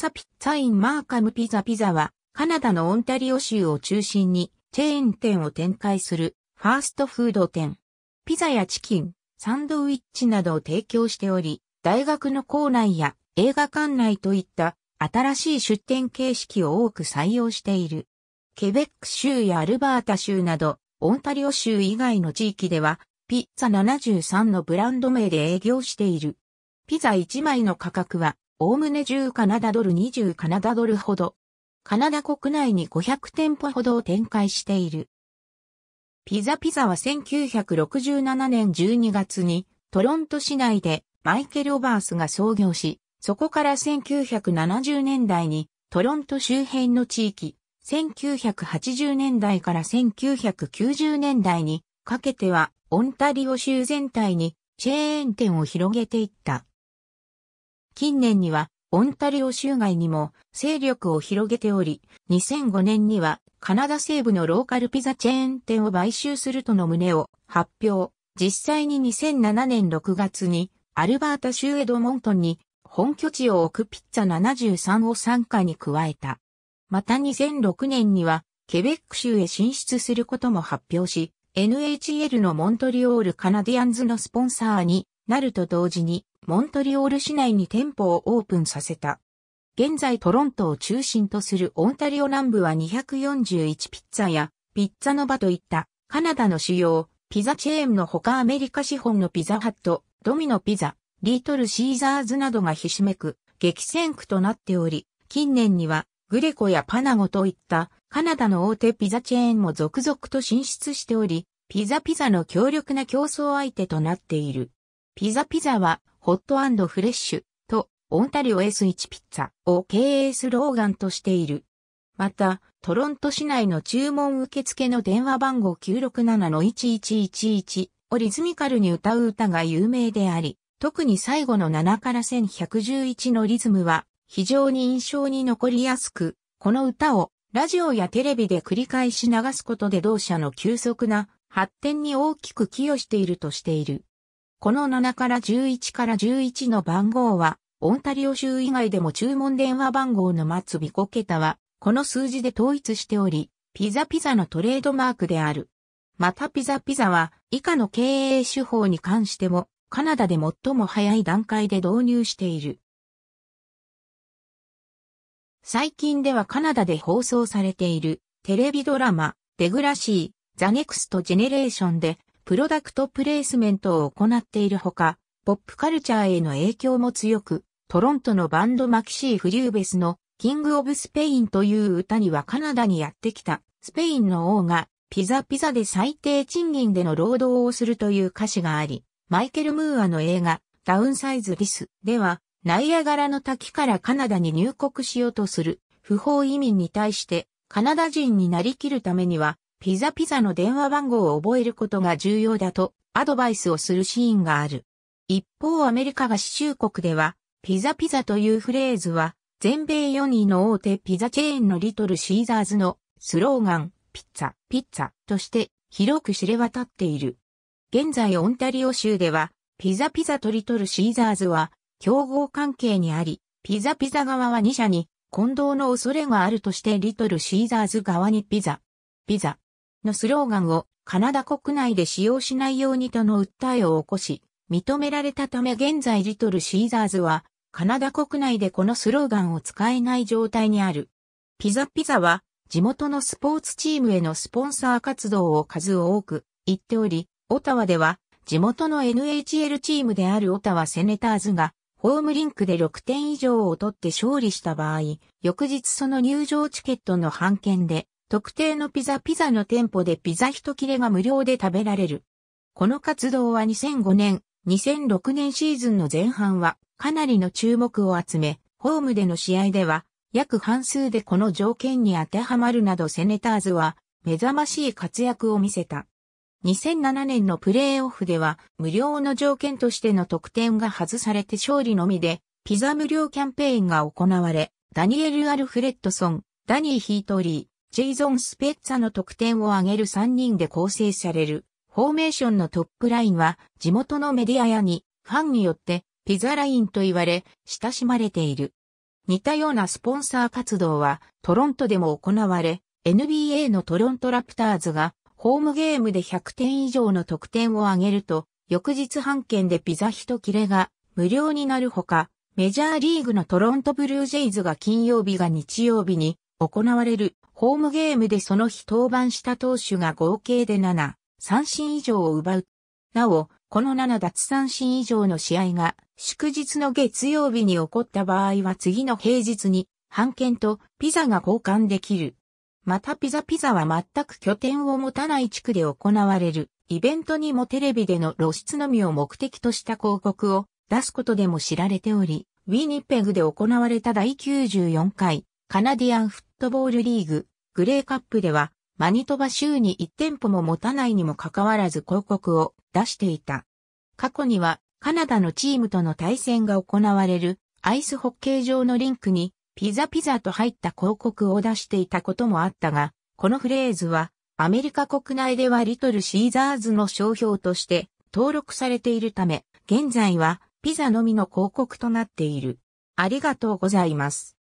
ザピッツァインマーカムピザピザは、カナダのオンタリオ州を中心に、チェーン店を展開する、ファーストフード店。ピザやチキン、サンドウィッチなどを提供しており、大学の校内や映画館内といった新しい出店形式を多く採用している。ケベック州やアルバータ州など、オンタリオ州以外の地域では、ピッツァ73のブランド名で営業している。ピザ1枚の価格はおおむね10カナダドル20カナダドルほど。カナダ国内に500店舗ほどを展開している。ピザピザは1967年12月にトロント市内でマイケル・オバースが創業し、そこから1970年代にトロント周辺の地域、1980年代から1990年代にかけてはオンタリオ州全体にチェーン店を広げていった。近年にはオンタリオ州外にも勢力を広げており、2005年にはカナダ西部のローカルピザチェーン店を買収するとの旨を発表。実際に2007年6月にアルバータ州エドモントンに本拠地を置くピッツァ73を参加に加えた。また2006年にはケベック州へ進出することも発表し、NHL のモントリオールカナディアンズのスポンサーになると同時にモントリオール市内に店舗をオープンさせた。現在トロントを中心とするオンタリオ南部は241ピッツァやピッツァノバといったカナダの主要ピザチェーンのほかアメリカ資本のピザハット、ドミノピザ、リートルシーザーズなどがひしめく激戦区となっており、近年にはグレコやパナゴといったカナダの大手ピザチェーンも続々と進出しており、ピザピザの強力な競争相手となっている。ピザピザはホットフレッシュとオンタリオ S1 ピッツァを経営スローガンとしている。また、トロント市内の注文受付の電話番号967-1111をリズミカルに歌う歌が有名であり、特に最後の7から1111のリズムは非常に印象に残りやすく、この歌をラジオやテレビで繰り返し流すことで同社の急速な発展に大きく寄与しているとしている。この7から11から11の番号は、オンタリオ州以外でも注文電話番号の末尾5桁は、この数字で統一しており、ピザピザのトレードマークである。またピザピザは、以下の経営手法に関しても、カナダで最も早い段階で導入している。最近ではカナダで放送されているテレビドラマ、デグラシー、ザネクストジェネレーションでプロダクトプレイスメントを行っているほか、ポップカルチャーへの影響も強く、トロントのバンドマキシー・フリューベスのキング・オブ・スペインという歌にはカナダにやってきたスペインの王がピザピザで最低賃金での労働をするという歌詞があり、マイケル・ムーアの映画ダウンサイズ・ディスではナイアガラの滝からカナダに入国しようとする不法移民に対してカナダ人になりきるためにはピザピザの電話番号を覚えることが重要だとアドバイスをするシーンがある。一方アメリカ合衆国では、ピザピザというフレーズは、全米4位の大手ピザチェーンのリトルシーザーズのスローガン、ピッツァ、ピッツァとして広く知れ渡っている。現在オンタリオ州では、ピザピザとリトルシーザーズは、競合関係にあり、ピザピザ側は2社に混同の恐れがあるとしてリトルシーザーズ側にピザ、ピザ、のスローガンをカナダ国内で使用しないようにとの訴えを起こし、認められたため現在リトルシーザーズはカナダ国内でこのスローガンを使えない状態にある。ピザピザは地元のスポーツチームへのスポンサー活動を数多く言っており、オタワでは地元の NHL チームであるオタワセネターズがホームリンクで6点以上を取って勝利した場合、翌日その入場チケットの判券で特定のピザピザの店舗でピザ一切れが無料で食べられる。この活動は2005年、2006年シーズンの前半はかなりの注目を集め、ホームでの試合では約半数でこの条件に当てはまるなどセネターズは目覚ましい活躍を見せた。2007年のプレーオフでは無料の条件としての得点が外されて勝利のみでピザ無料キャンペーンが行われ、ダニエル・アルフレッドソン、ダニー・ヒートリジェイゾン・スペッツァの得点を挙げる3人で構成される、フォーメーションのトップラインは、地元のメディアやに、ファンによって、ピザラインと言われ、親しまれている。似たようなスポンサー活動は、トロントでも行われ、NBA のトロントラプターズが、ホームゲームで100点以上の得点を挙げると、翌日半券でピザ一切れが無料になるほか、メジャーリーグのトロントブルージェイズが金曜日が日曜日に行われるホームゲームでその日登板した投手が合計で7、三振以上を奪う。なお、この7奪三振以上の試合が祝日の月曜日に起こった場合は次の平日に、半券とピザが交換できる。またピザピザは全く拠点を持たない地区で行われるイベントにもテレビでの露出のみを目的とした広告を出すことでも知られており、ウィニペグで行われた第94回カナディアンフットボールリーググレーカップでは、マニトバ州に1店舗も持たないにもかかわらず広告を出していた。過去には、カナダのチームとの対戦が行われる、アイスホッケー場のリンクに、ピザピザと入った広告を出していたこともあったが、このフレーズは、アメリカ国内ではリトルシーザーズの商標として登録されているため、現在はピザのみの広告となっている。ありがとうございます。